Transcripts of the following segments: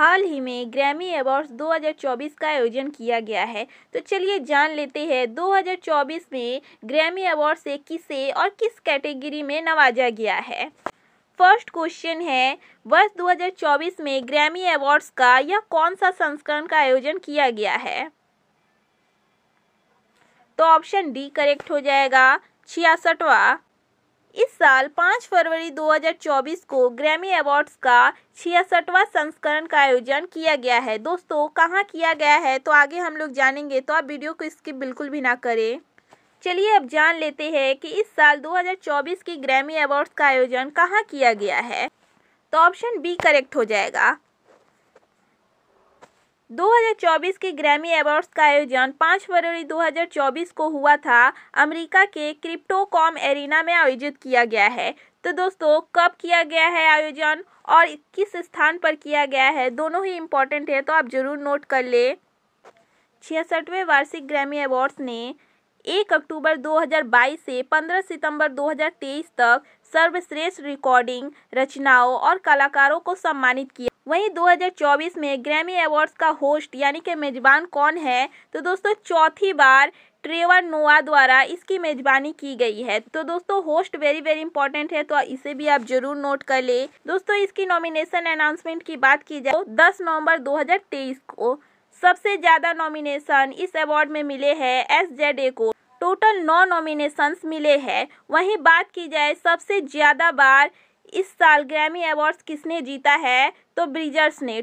हाल ही में Grammy awards 2024 का आयोजन किया गया है तो चलिए जान लेते हैं 2024 में ग्रैमी अवार्ड से किसे और किस कैटेगरी में नवाजा गया है फर्स्ट क्वेश्चन है वर्ष 2024 में ग्रैमी अवार्ड्स का यह कौन सा संस्करण का आयोजन किया गया है तो ऑप्शन डी करेक्ट हो जाएगा छियासठवा इस साल 5 फरवरी 2024 को ग्रैमी अवार्ड्स का छियासठवा संस्करण का आयोजन किया गया है दोस्तों कहाँ किया गया है तो आगे हम लोग जानेंगे तो आप वीडियो को स्किप बिल्कुल भी ना करें चलिए अब जान लेते हैं कि इस साल 2024 की ग्रैमी अवार्ड्स का आयोजन कहाँ किया गया है तो ऑप्शन बी करेक्ट हो जाएगा 2024 के ग्रैमी अवार्ड्स का आयोजन 5 फरवरी 2024 को हुआ था अमेरिका के क्रिप्टो कॉम एरिना में आयोजित किया गया है तो दोस्तों कब किया गया है आयोजन और किस स्थान पर किया गया है दोनों ही इम्पॉर्टेंट है तो आप ज़रूर नोट कर ले छियासठवें वार्षिक ग्रैमी अवार्ड्स ने एक अक्टूबर 2022 से 15 सितंबर 2023 तक सर्वश्रेष्ठ रिकॉर्डिंग रचनाओं और कलाकारों को सम्मानित किया वहीं 2024 में ग्रैमी अवार्ड्स का होस्ट यानी कि मेजबान कौन है तो दोस्तों चौथी बार ट्रेवर नोवा द्वारा इसकी मेजबानी की गई है तो दोस्तों होस्ट वेरी वेरी इंपॉर्टेंट है तो इसे भी आप जरूर नोट कर ले दोस्तों इसकी नॉमिनेशन अनाउंसमेंट की बात की जाए तो 10 नवंबर 2023 को सबसे ज्यादा नॉमिनेशन इस अवार्ड में मिले हैं एस जेड ए को टोटल नौ नॉमिनेशंस मिले हैं वहीं बात की जाए सबसे ज़्यादा बार इस साल ग्रैमी अवार्ड्स किसने जीता है तो ब्रिजर्स ने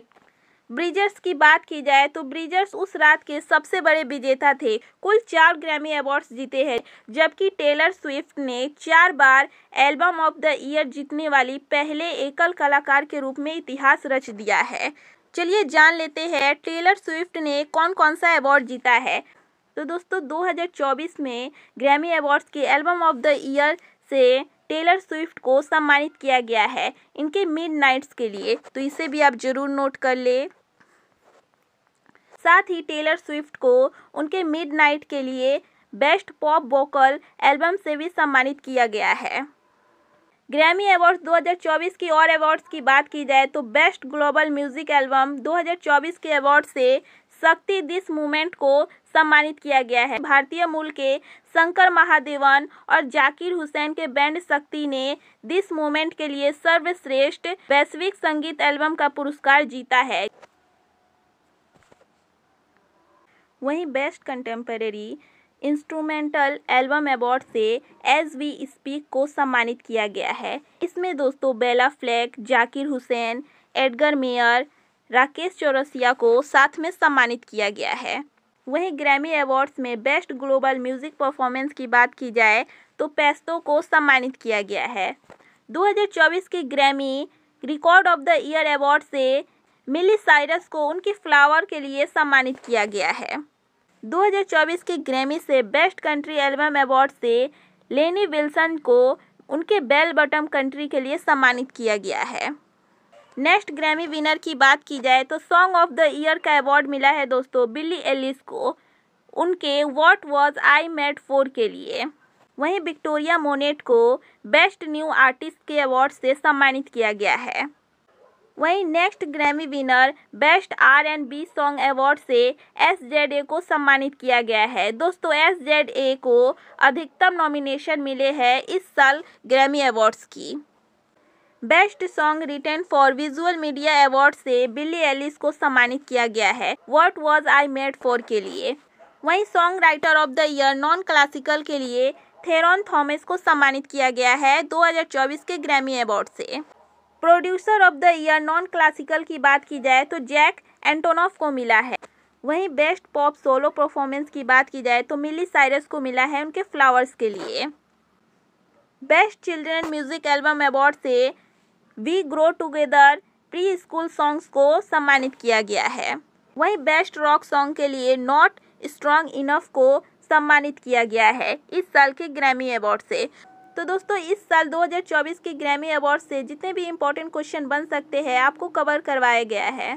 ब्रिजर्स की बात की जाए तो ब्रिजर्स उस रात के सबसे बड़े विजेता थे कुल चार ग्रैमी अवार्ड्स जीते हैं जबकि टेलर स्विफ्ट ने चार बार एल्बम ऑफ द ईयर जीतने वाली पहले एकल कलाकार के रूप में इतिहास रच दिया है चलिए जान लेते हैं टेलर स्विफ्ट ने कौन कौन सा अवार्ड जीता है तो दोस्तों 2024 में ग्रैमी अवार्ड्स के एल्बम ऑफ द ईयर से टेलर स्विफ्ट को सम्मानित किया गया है इनके मिड नाइट्स के लिए तो इसे भी आप जरूर नोट कर ले साथ ही टेलर स्विफ्ट को उनके मिड नाइट के लिए बेस्ट पॉप वोकल एल्बम से भी सम्मानित किया गया है ग्रैमी अवार्ड्स 2024 की और अवार्ड्स की बात की जाए तो बेस्ट ग्लोबल म्यूजिक एल्बम 2024 के अवार्ड से शक्ति दिस मूवमेंट को सम्मानित किया गया है भारतीय मूल के शंकर महादेवन और जाकिर हुसैन के बैंड शक्ति ने दिस मूवमेंट के लिए सर्वश्रेष्ठ वैश्विक संगीत एल्बम का पुरस्कार जीता है वहीं best contemporary instrumental album award से एस वी स्पीक को सम्मानित किया गया है इसमें दोस्तों Bela Fleck Zakir Hussain Edgar Meyer Rakesh Chaurasia को साथ में सम्मानित किया गया है वहीं ग्रैमी अवार्ड्स में बेस्ट ग्लोबल म्यूजिक परफॉर्मेंस की बात की जाए तो पेस्तो को सम्मानित किया गया है 2024 के Grammy record of the year award से मिली साइरस को उनके फ्लावर के लिए सम्मानित किया गया है 2024 के ग्रैमी से बेस्ट कंट्री एल्बम अवार्ड से लेनी विल्सन को उनके बेल बटम कंट्री के लिए सम्मानित किया गया है नेक्स्ट ग्रैमी विनर की बात की जाए तो सॉन्ग ऑफ द ईयर का अवार्ड मिला है दोस्तों बिल्ली एलिस को उनके what was I made for के लिए वहीं विक्टोरिया मोनेट को बेस्ट न्यू आर्टिस्ट के अवार्ड से सम्मानित किया गया है वहीं next Grammy winner best R and B song award से एस जेड ए को सम्मानित किया गया है दोस्तों एस जेड ए को अधिकतम नॉमिनेशन मिले हैं इस साल ग्रैमी अवार्ड्स की best song written for visual media award से बिली एलिस को सम्मानित किया गया है what was I made for के लिए वहीं song writer of the year non classical के लिए थेरॉन थॉमस को सम्मानित किया गया है 2024 के ग्रैमी अवार्ड से producer of the year non classical की बात की जाए तो जैक एंटोनोफ को मिला है वहीं बेस्ट पॉप सोलो परफॉर्मेंस की बात की जाए तो मिली साइरस को मिला है उनके फ्लावर्स के लिए best children music album award से we grow together pre school songs को सम्मानित किया गया है वहीं बेस्ट रॉक सॉन्ग के लिए नॉट स्ट्रॉन्ग इनफ को सम्मानित किया गया है इस साल के ग्रैमी अवार्ड से तो दोस्तों इस साल 2024 के ग्रैमी अवार्ड से जितने भी इम्पोर्टेंट क्वेश्चन बन सकते हैं आपको कवर करवाया गया है